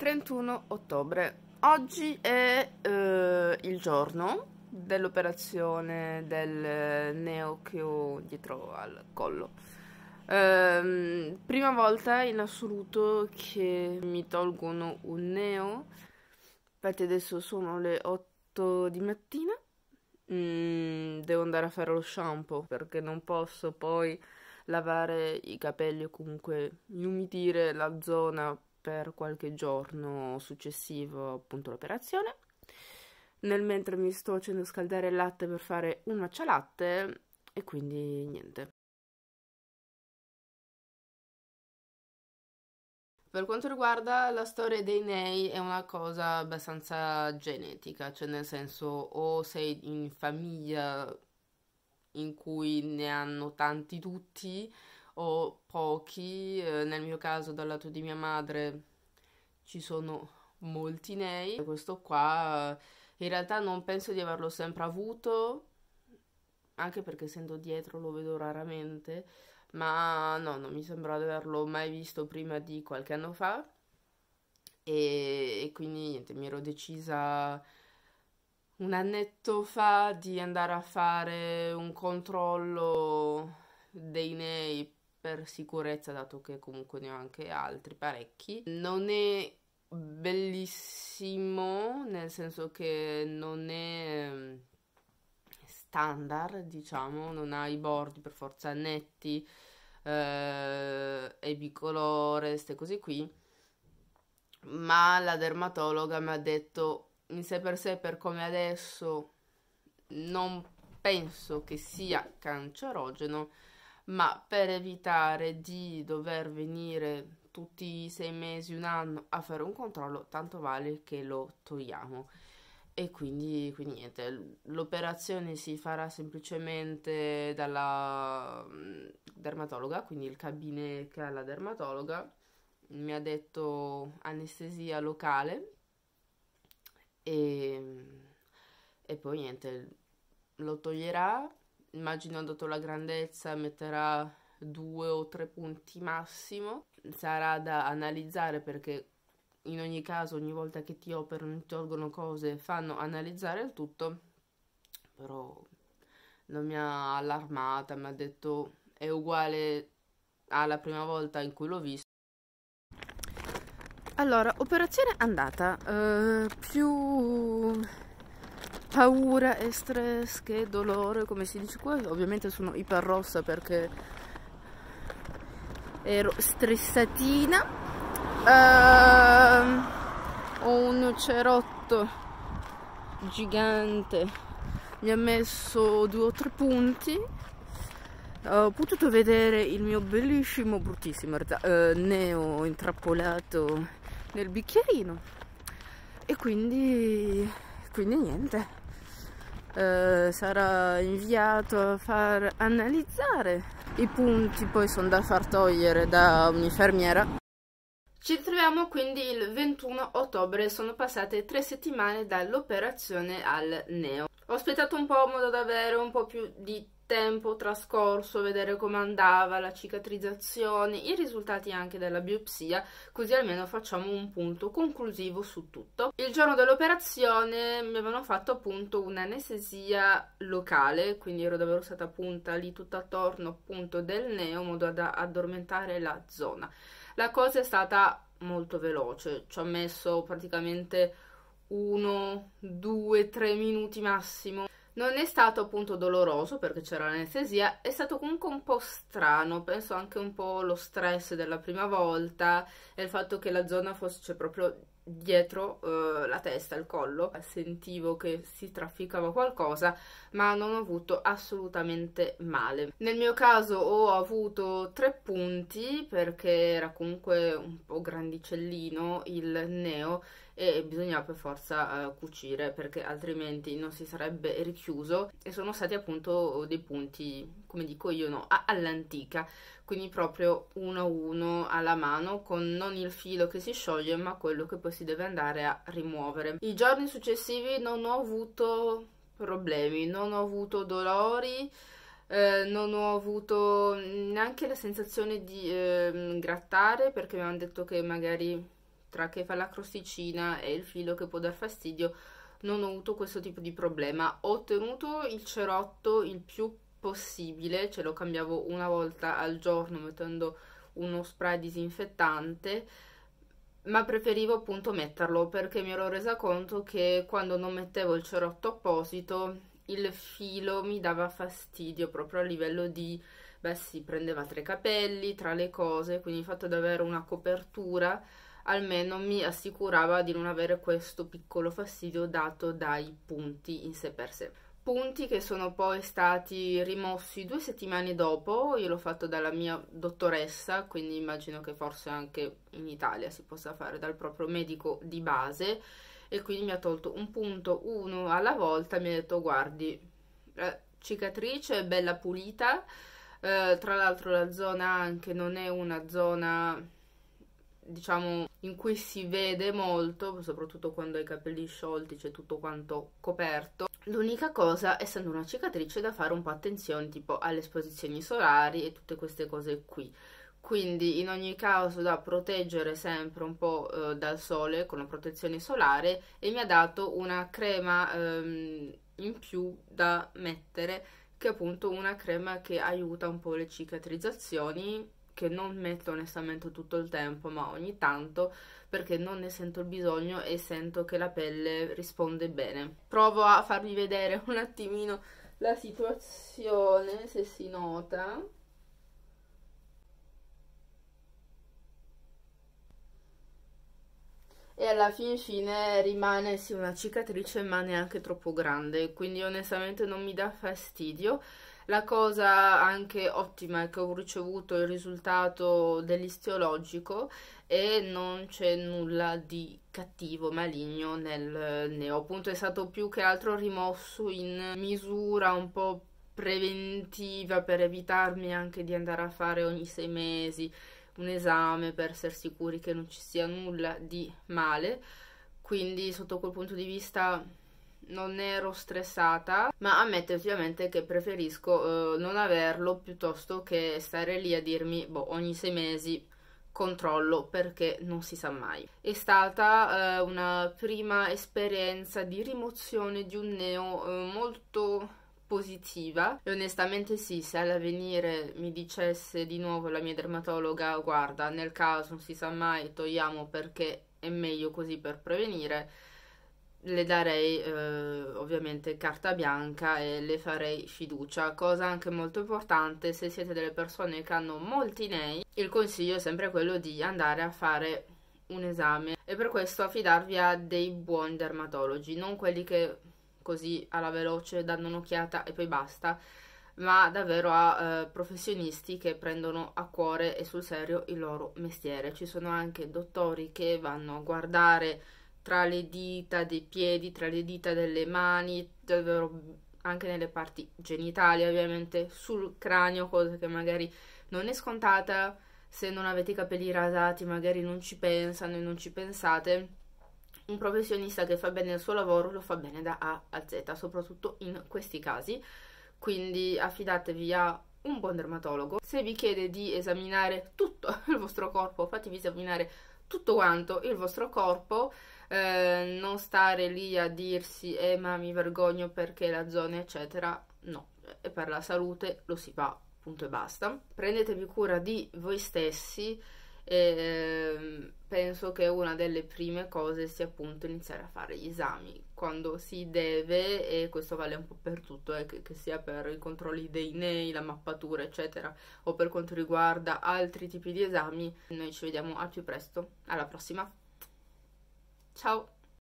31 ottobre. Oggi è eh, il giorno dell'operazione del neo che ho dietro al collo. Ehm, prima volta in assoluto che mi tolgono un neo. Infatti adesso sono le 8 di mattina. Mm, devo andare a fare lo shampoo perché non posso poi lavare i capelli o comunque inumidire la zona per qualche giorno successivo appunto l'operazione. Nel mentre mi sto facendo scaldare il latte per fare un latte e quindi niente. Per quanto riguarda la storia dei nei è una cosa abbastanza genetica, cioè nel senso o sei in famiglia in cui ne hanno tanti tutti ho pochi, eh, nel mio caso dal lato di mia madre ci sono molti nei. Questo qua eh, in realtà non penso di averlo sempre avuto, anche perché essendo dietro lo vedo raramente, ma no, non mi sembra di averlo mai visto prima di qualche anno fa. E, e quindi niente, mi ero decisa un annetto fa di andare a fare un controllo dei nei per sicurezza, dato che comunque ne ho anche altri parecchi. Non è bellissimo, nel senso che non è ehm, standard, diciamo, non ha i bordi per forza netti eh, e bicolore, queste cose qui. Ma la dermatologa mi ha detto in sé per sé, per come adesso, non penso che sia cancerogeno ma per evitare di dover venire tutti i sei mesi, un anno a fare un controllo, tanto vale che lo togliamo. E quindi, quindi niente, l'operazione si farà semplicemente dalla mm, dermatologa, quindi il cabine che ha la dermatologa mi ha detto anestesia locale e, e poi niente, lo toglierà immagino dato la grandezza metterà due o tre punti massimo sarà da analizzare perché in ogni caso ogni volta che ti operano ti tolgono cose fanno analizzare il tutto però non mi ha allarmata mi ha detto è uguale alla prima volta in cui l'ho visto allora operazione andata eh, più paura e stress che dolore come si dice qua ovviamente sono iperrossa perché ero stressatina uh, ehm, ho un cerotto gigante mi ha messo due o tre punti ho potuto vedere il mio bellissimo bruttissimo uh, neo intrappolato nel bicchierino e quindi quindi niente eh, sarà inviato a far analizzare. I punti poi sono da far togliere da un'infermiera. Ci ritroviamo quindi il 21 ottobre, sono passate tre settimane dall'operazione al neo. Ho aspettato un po' modo da avere un po' più di tempo trascorso, vedere come andava la cicatrizzazione, i risultati anche della biopsia, così almeno facciamo un punto conclusivo su tutto. Il giorno dell'operazione mi avevano fatto appunto un'anestesia locale, quindi ero davvero stata punta lì tutto attorno appunto del neo, in modo da addormentare la zona. La cosa è stata molto veloce, ci ho messo praticamente 1, 2, 3 minuti massimo non è stato appunto doloroso perché c'era l'anestesia, è stato comunque un po' strano, penso anche un po' lo stress della prima volta e il fatto che la zona fosse proprio dietro eh, la testa, il collo, sentivo che si trafficava qualcosa, ma non ho avuto assolutamente male. Nel mio caso ho avuto tre punti perché era comunque un po' grandicellino il neo e bisognava per forza uh, cucire perché altrimenti non si sarebbe richiuso e sono stati appunto dei punti, come dico io, no, all'antica, quindi proprio uno a uno alla mano con non il filo che si scioglie ma quello che poi si deve andare a rimuovere. I giorni successivi non ho avuto problemi, non ho avuto dolori. Eh, non ho avuto neanche la sensazione di eh, grattare perché mi hanno detto che magari tra che fa la crosticina e il filo che può dar fastidio non ho avuto questo tipo di problema ho tenuto il cerotto il più possibile ce lo cambiavo una volta al giorno mettendo uno spray disinfettante ma preferivo appunto metterlo perché mi ero resa conto che quando non mettevo il cerotto apposito il filo mi dava fastidio proprio a livello di beh si prendeva tra i capelli tra le cose quindi il fatto di avere una copertura almeno mi assicurava di non avere questo piccolo fastidio dato dai punti in sé per sé. Punti che sono poi stati rimossi due settimane dopo, io l'ho fatto dalla mia dottoressa, quindi immagino che forse anche in Italia si possa fare dal proprio medico di base e quindi mi ha tolto un punto uno alla volta mi ha detto guardi, la cicatrice è bella pulita, eh, tra l'altro la zona anche non è una zona diciamo, in cui si vede molto, soprattutto quando hai i capelli sciolti, c'è tutto quanto coperto. L'unica cosa, essendo una cicatrice, è da fare un po' attenzione, tipo alle esposizioni solari e tutte queste cose qui. Quindi in ogni caso da proteggere sempre un po' eh, dal sole con la protezione solare e mi ha dato una crema ehm, in più da mettere che è appunto una crema che aiuta un po' le cicatrizzazioni che non metto onestamente tutto il tempo, ma ogni tanto perché non ne sento il bisogno e sento che la pelle risponde bene. Provo a farvi vedere un attimino la situazione, se si nota. e alla fin fine rimane sì una cicatrice ma neanche troppo grande quindi onestamente non mi dà fastidio la cosa anche ottima è che ho ricevuto il risultato dell'istiologico e non c'è nulla di cattivo, maligno nel neo. Appunto è stato più che altro rimosso in misura un po' preventiva per evitarmi anche di andare a fare ogni sei mesi un esame per essere sicuri che non ci sia nulla di male. Quindi sotto quel punto di vista non ero stressata, ma ammetto ovviamente che preferisco eh, non averlo piuttosto che stare lì a dirmi, boh, ogni sei mesi controllo perché non si sa mai. È stata eh, una prima esperienza di rimozione di un neo eh, molto positiva e onestamente sì, se all'avvenire mi dicesse di nuovo la mia dermatologa guarda, nel caso non si sa mai, togliamo perché è meglio così per prevenire le darei eh, ovviamente carta bianca e le farei fiducia, cosa anche molto importante se siete delle persone che hanno molti nei, il consiglio è sempre quello di andare a fare un esame e per questo affidarvi a dei buoni dermatologi, non quelli che così alla veloce danno un'occhiata e poi basta, ma davvero a eh, professionisti che prendono a cuore e sul serio il loro mestiere. Ci sono anche dottori che vanno a guardare tra le dita dei piedi, tra le dita delle mani, anche nelle parti genitali ovviamente, sul cranio, cosa che magari non è scontata se non avete i capelli rasati, magari non ci pensano e non ci pensate. Un professionista che fa bene il suo lavoro lo fa bene da A a Z, soprattutto in questi casi. Quindi affidatevi a un buon dermatologo, se vi chiede di esaminare tutto il vostro corpo, fatevi esaminare tutto quanto il vostro corpo, eh, non stare lì a dirsi eh ma mi vergogno perché la zona eccetera, no, e per la salute lo si fa, punto e basta. Prendetevi cura di voi stessi, e ehm, penso che una delle prime cose sia appunto iniziare a fare gli esami quando si deve, e questo vale un po' per tutto, eh, che, che, sia per i controlli dei nei, la mappatura, eccetera, o per quanto riguarda altri tipi di esami. Noi ci vediamo al più presto, alla prossima. Ciao!